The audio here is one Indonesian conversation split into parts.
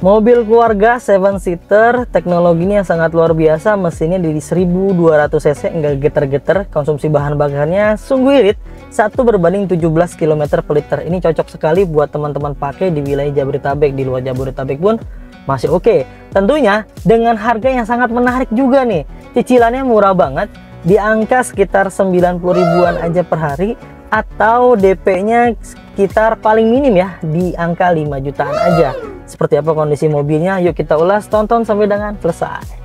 Mobil keluarga seven seater, teknologi ini yang sangat luar biasa, mesinnya dua 1200 cc enggak geter-geter, konsumsi bahan bakarnya sungguh irit, satu berbanding 17 km per liter. Ini cocok sekali buat teman-teman pakai di wilayah Jabodetabek, di luar Jabodetabek pun masih oke. Okay. Tentunya dengan harga yang sangat menarik juga nih, cicilannya murah banget, di angka sekitar 90 ribuan aja per hari, atau DP-nya sekitar paling minim ya, di angka 5 jutaan aja seperti apa kondisi mobilnya? Yuk kita ulas, tonton sampai dengan selesai.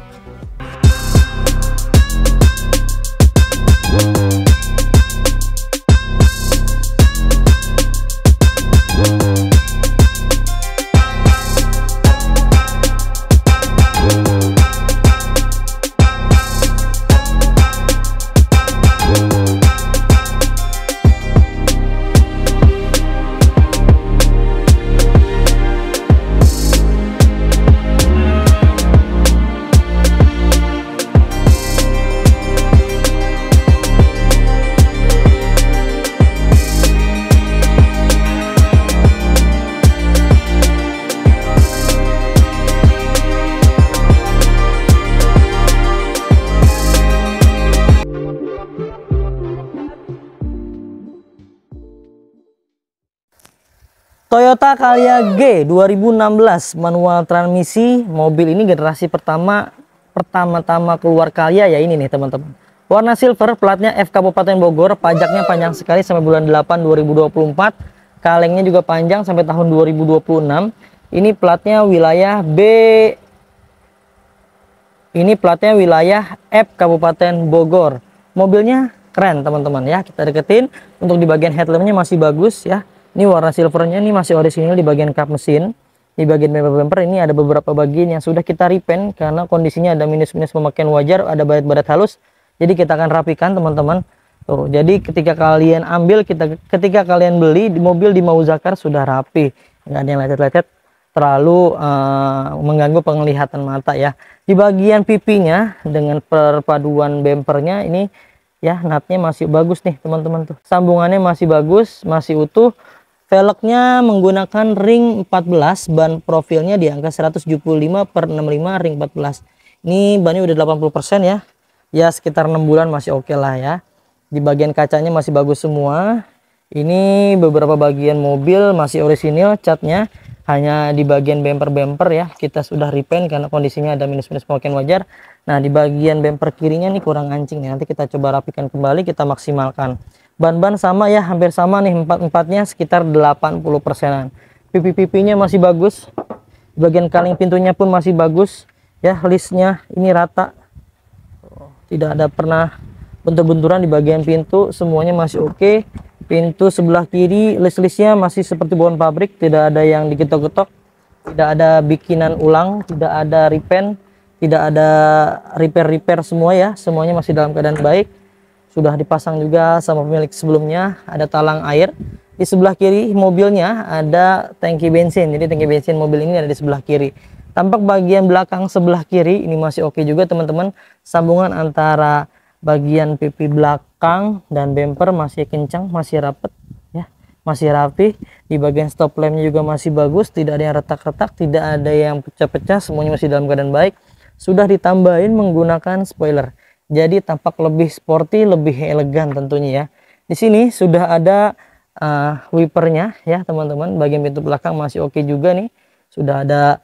Toyota Calya G 2016 manual transmisi. Mobil ini generasi pertama pertama-tama keluar Calya ya ini nih teman-teman. Warna silver, platnya F Kabupaten Bogor, pajaknya panjang sekali sampai bulan 8 2024. Kalengnya juga panjang sampai tahun 2026. Ini platnya wilayah B Ini platnya wilayah F Kabupaten Bogor. Mobilnya keren teman-teman ya. Kita deketin untuk di bagian headlampnya masih bagus ya ini warna silvernya ini masih orisinil di bagian kap mesin di bagian bumper-bumper ini ada beberapa bagian yang sudah kita repaint karena kondisinya ada minus-minus pemakaian wajar, ada barat-barat halus. Jadi kita akan rapikan teman-teman. Tuh, jadi ketika kalian ambil, kita ketika kalian beli di mobil di mau zakar sudah rapi, nggak ada yang lecet-lecet terlalu uh, mengganggu penglihatan mata ya. Di bagian pipinya dengan perpaduan bumpernya ini ya natnya masih bagus nih teman-teman tuh. Sambungannya masih bagus, masih utuh Velgnya menggunakan ring 14, ban profilnya di angka 175 per 65 ring 14. Ini bannya udah 80% ya. Ya sekitar 6 bulan masih oke okay lah ya. Di bagian kacanya masih bagus semua. Ini beberapa bagian mobil masih orisinil catnya. Hanya di bagian bumper-bumper ya. Kita sudah repaint karena kondisinya ada minus-minus pemakaian wajar. Nah di bagian bumper kirinya ini kurang ancing ya. Nanti kita coba rapikan kembali kita maksimalkan. Ban-ban sama ya, hampir sama nih empat-empatnya sekitar 80 persenan. Pipi-pipinya masih bagus. Bagian kaleng pintunya pun masih bagus. Ya, listnya ini rata. Tidak ada pernah bentur-benturan di bagian pintu. Semuanya masih oke. Okay. Pintu sebelah kiri, list-listnya masih seperti bawaan pabrik. Tidak ada yang dikitok getok Tidak ada bikinan ulang. Tidak ada repaint. Tidak ada repair-repair semua ya. Semuanya masih dalam keadaan baik sudah dipasang juga sama pemilik sebelumnya ada talang air di sebelah kiri mobilnya ada tangki bensin jadi tangki bensin mobil ini ada di sebelah kiri tampak bagian belakang sebelah kiri ini masih oke juga teman-teman sambungan antara bagian pipi belakang dan bumper masih kencang masih rapet ya masih rapi di bagian stop lampnya juga masih bagus tidak ada yang retak-retak tidak ada yang pecah-pecah semuanya masih dalam keadaan baik sudah ditambahin menggunakan spoiler jadi tampak lebih sporty, lebih elegan tentunya ya. Di sini sudah ada uh, wipernya ya teman-teman. Bagian pintu belakang masih oke juga nih. Sudah ada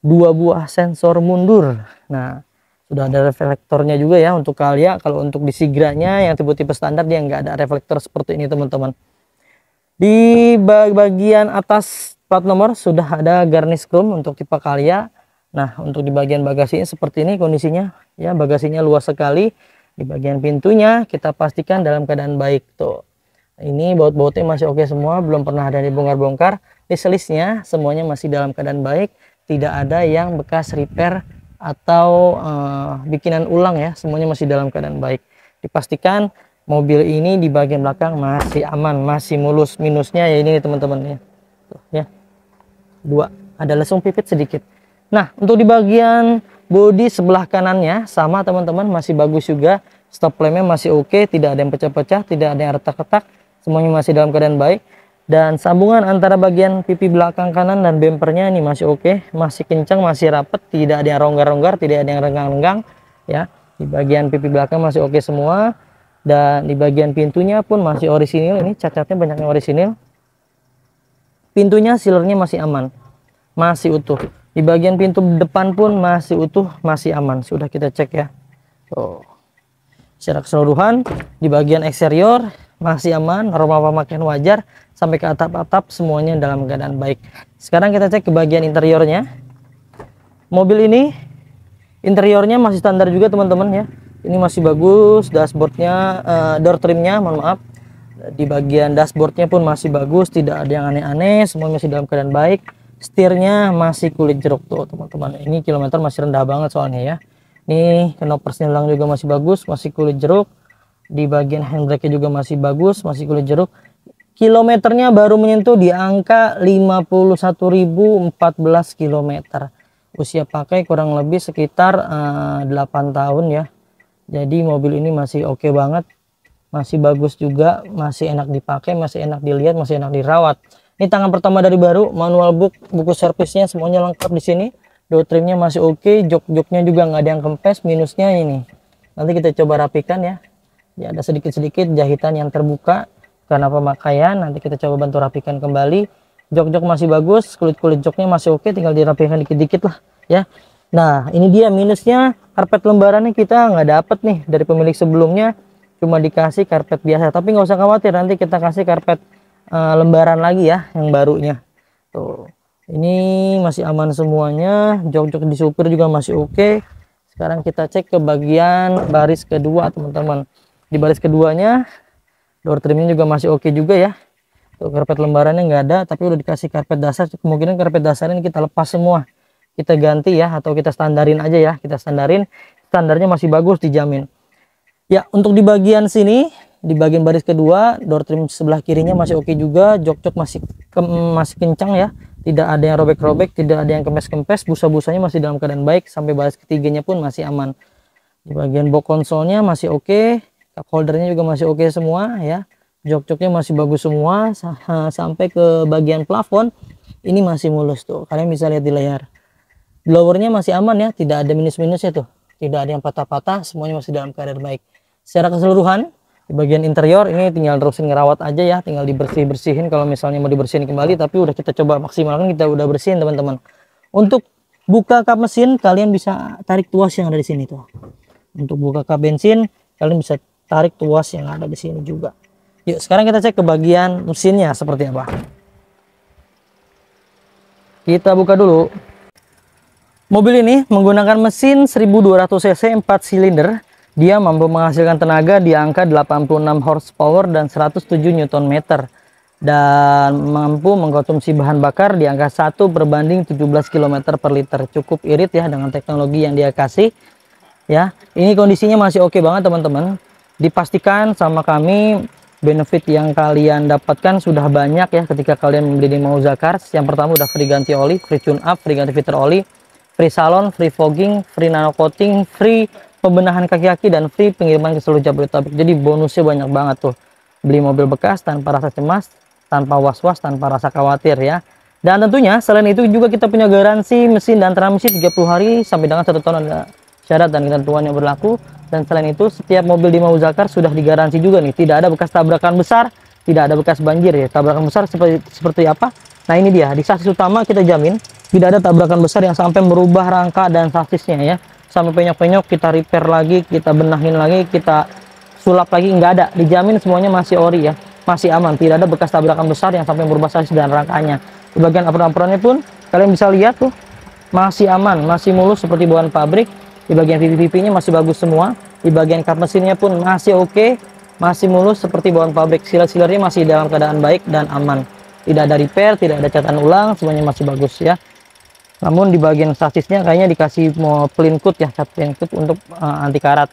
dua buah sensor mundur. Nah, sudah ada reflektornya juga ya untuk Kalia. Kalau untuk di Sigra nya yang tipe-tipe standar dia nggak ada reflektor seperti ini teman-teman. Di bagian atas plat nomor sudah ada garnish chrome untuk tipe Kalia Nah, untuk di bagian bagasi seperti ini kondisinya ya, bagasinya luas sekali. Di bagian pintunya kita pastikan dalam keadaan baik tuh. Ini baut-bautnya masih oke semua, belum pernah ada dibongkar-bongkar. List-listnya semuanya masih dalam keadaan baik, tidak ada yang bekas repair atau uh, bikinan ulang ya, semuanya masih dalam keadaan baik. Dipastikan mobil ini di bagian belakang masih aman, masih mulus. Minusnya ya ini teman-teman ya. Tuh, ya. Dua, ada lesung pipit sedikit. Nah, untuk di bagian bodi sebelah kanannya sama teman-teman masih bagus juga. Stop lampnya masih oke, okay, tidak ada yang pecah-pecah, tidak ada yang retak-retak, semuanya masih dalam keadaan baik. Dan sambungan antara bagian pipi belakang kanan dan bempernya ini masih oke, okay, masih kencang, masih rapat, tidak ada yang ronggar-ronggar, tidak ada yang renggang-renggang ya. Di bagian pipi belakang masih oke okay semua dan di bagian pintunya pun masih orisinil, ini cacatnya banyaknya orisinil. Pintunya sealernya masih aman, masih utuh. Di bagian pintu depan pun masih utuh, masih aman. Sudah kita cek ya. Tuh. Secara keseluruhan, di bagian eksterior masih aman, aroma pemakaian wajar, sampai ke atap-atap semuanya dalam keadaan baik. Sekarang kita cek ke bagian interiornya. Mobil ini interiornya masih standar juga teman-teman ya. Ini masih bagus, dashboardnya, uh, door trimnya, mohon maaf. Di bagian dashboardnya pun masih bagus, tidak ada yang aneh-aneh, semuanya masih dalam keadaan baik setirnya masih kulit jeruk tuh teman-teman ini kilometer masih rendah banget soalnya ya ini knoper silang juga masih bagus masih kulit jeruk di bagian handbrake juga masih bagus masih kulit jeruk kilometernya baru menyentuh di angka 51.014 km usia pakai kurang lebih sekitar uh, eh, 8 tahun ya jadi mobil ini masih oke okay banget masih bagus juga masih enak dipakai masih enak dilihat masih enak dirawat ini tangan pertama dari baru, manual book, buku servisnya semuanya lengkap di sini. Door trimnya masih oke, okay. jok-joknya juga nggak ada yang kempes, minusnya ini. Nanti kita coba rapikan ya. Ya ada sedikit-sedikit jahitan yang terbuka karena pemakaian. Nanti kita coba bantu rapikan kembali. Jok-jok masih bagus, kulit-kulit joknya masih oke, okay. tinggal dirapikan dikit-dikit lah ya. Nah, ini dia minusnya karpet lembarannya kita nggak dapet nih dari pemilik sebelumnya. Cuma dikasih karpet biasa. Tapi nggak usah khawatir, nanti kita kasih karpet uh, lembaran lagi ya yang barunya tuh ini masih aman semuanya jok-jok di supir juga masih oke okay. sekarang kita cek ke bagian baris kedua teman-teman di baris keduanya door trimnya juga masih oke okay juga ya tuh karpet lembarannya nggak ada tapi udah dikasih karpet dasar kemungkinan karpet dasar ini kita lepas semua kita ganti ya atau kita standarin aja ya kita standarin standarnya masih bagus dijamin ya untuk di bagian sini di bagian baris kedua door trim sebelah kirinya masih oke okay juga jok-jok masih ke, masih kencang ya tidak ada yang robek-robek tidak ada yang kempes-kempes busa-busanya masih dalam keadaan baik sampai baris ketiganya pun masih aman di bagian bok konsolnya masih oke okay. cup holdernya juga masih oke okay semua ya jok-joknya masih bagus semua sampai ke bagian plafon ini masih mulus tuh kalian bisa lihat di layar blowernya masih aman ya tidak ada minus-minusnya tuh tidak ada yang patah-patah semuanya masih dalam keadaan baik secara keseluruhan di bagian interior ini tinggal terusin ngerawat aja ya tinggal dibersih bersihin kalau misalnya mau dibersihin kembali tapi udah kita coba maksimalkan kita udah bersihin teman-teman untuk buka kap mesin kalian bisa tarik tuas yang ada di sini tuh untuk buka kap bensin kalian bisa tarik tuas yang ada di sini juga yuk sekarang kita cek ke bagian mesinnya seperti apa kita buka dulu mobil ini menggunakan mesin 1200 cc 4 silinder dia mampu menghasilkan tenaga di angka 86 horsepower dan 107 newton meter dan mampu mengkonsumsi bahan bakar di angka 1 berbanding 17 km per liter. Cukup irit ya dengan teknologi yang dia kasih. Ya, ini kondisinya masih oke okay banget teman-teman. Dipastikan sama kami benefit yang kalian dapatkan sudah banyak ya ketika kalian membeli di Mauza Cars. Yang pertama udah free ganti oli, free tune up, free ganti filter oli, free salon, free fogging, free nano coating, free pembenahan kaki-kaki dan free pengiriman ke seluruh Jabodetabek. Jadi bonusnya banyak banget tuh. Beli mobil bekas tanpa rasa cemas, tanpa was-was, tanpa rasa khawatir ya. Dan tentunya selain itu juga kita punya garansi mesin dan transmisi 30 hari sampai dengan satu tahun ada syarat dan ketentuan yang berlaku. Dan selain itu setiap mobil di Mau Zakar sudah digaransi juga nih. Tidak ada bekas tabrakan besar, tidak ada bekas banjir ya. Tabrakan besar seperti seperti apa? Nah ini dia, di sasis utama kita jamin tidak ada tabrakan besar yang sampai merubah rangka dan sasisnya ya sampai penyok-penyok kita repair lagi kita benahin lagi kita sulap lagi nggak ada dijamin semuanya masih ori ya masih aman tidak ada bekas tabrakan besar yang sampai merubah sasis dan rangkanya di bagian apron-apronnya pun kalian bisa lihat tuh masih aman masih mulus seperti bawaan pabrik di bagian pipi-pipinya masih bagus semua di bagian kap mesinnya pun masih oke okay, masih mulus seperti bawaan pabrik silat silernya masih dalam keadaan baik dan aman tidak ada repair, tidak ada catatan ulang, semuanya masih bagus ya namun di bagian sasisnya kayaknya dikasih mau plain coat ya cat plain coat untuk uh, anti karat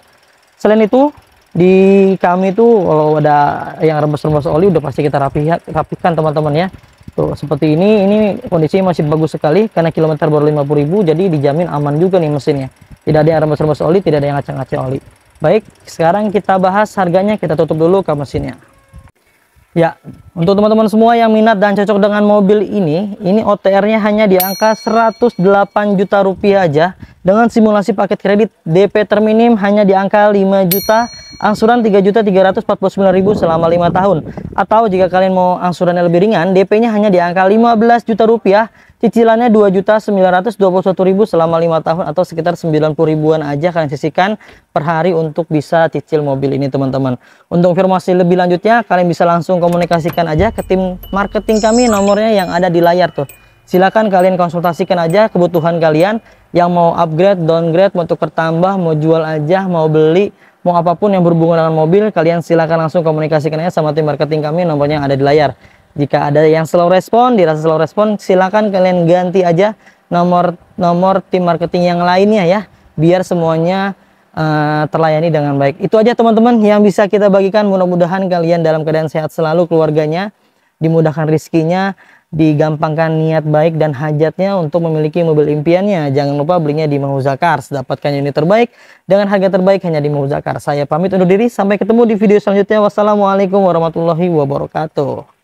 selain itu di kami itu kalau ada yang rembes rembes oli udah pasti kita rapi ya, rapikan teman-teman ya tuh seperti ini ini kondisi masih bagus sekali karena kilometer baru 50.000 jadi dijamin aman juga nih mesinnya tidak ada yang rembes rembes oli tidak ada yang ngaceng ngaceng oli baik sekarang kita bahas harganya kita tutup dulu ke mesinnya Ya, untuk teman-teman semua yang minat dan cocok dengan mobil ini, ini OTR-nya hanya di angka 108 juta rupiah aja. Dengan simulasi paket kredit DP terminim hanya di angka 5 juta, angsuran 3 juta 349 ribu selama 5 tahun. Atau jika kalian mau angsurannya lebih ringan, DP-nya hanya di angka 15 juta rupiah Cicilannya juta ribu selama 5 tahun atau sekitar 90 ribuan aja kalian sisihkan per hari untuk bisa cicil mobil ini teman-teman. Untuk informasi lebih lanjutnya kalian bisa langsung komunikasikan aja ke tim marketing kami nomornya yang ada di layar tuh. Silahkan kalian konsultasikan aja kebutuhan kalian yang mau upgrade, downgrade, mau tukar tambah, mau jual aja, mau beli, mau apapun yang berhubungan dengan mobil kalian silahkan langsung komunikasikan aja sama tim marketing kami nomornya yang ada di layar. Jika ada yang slow respon, dirasa slow respon, silakan kalian ganti aja nomor nomor tim marketing yang lainnya ya, biar semuanya uh, terlayani dengan baik. Itu aja teman-teman yang bisa kita bagikan. Mudah-mudahan kalian dalam keadaan sehat selalu keluarganya, dimudahkan rizkinya, digampangkan niat baik dan hajatnya untuk memiliki mobil impiannya. Jangan lupa belinya di Mahuza Cars. Dapatkan unit terbaik dengan harga terbaik hanya di Mahuza Cars. Saya pamit undur diri. Sampai ketemu di video selanjutnya. Wassalamualaikum warahmatullahi wabarakatuh.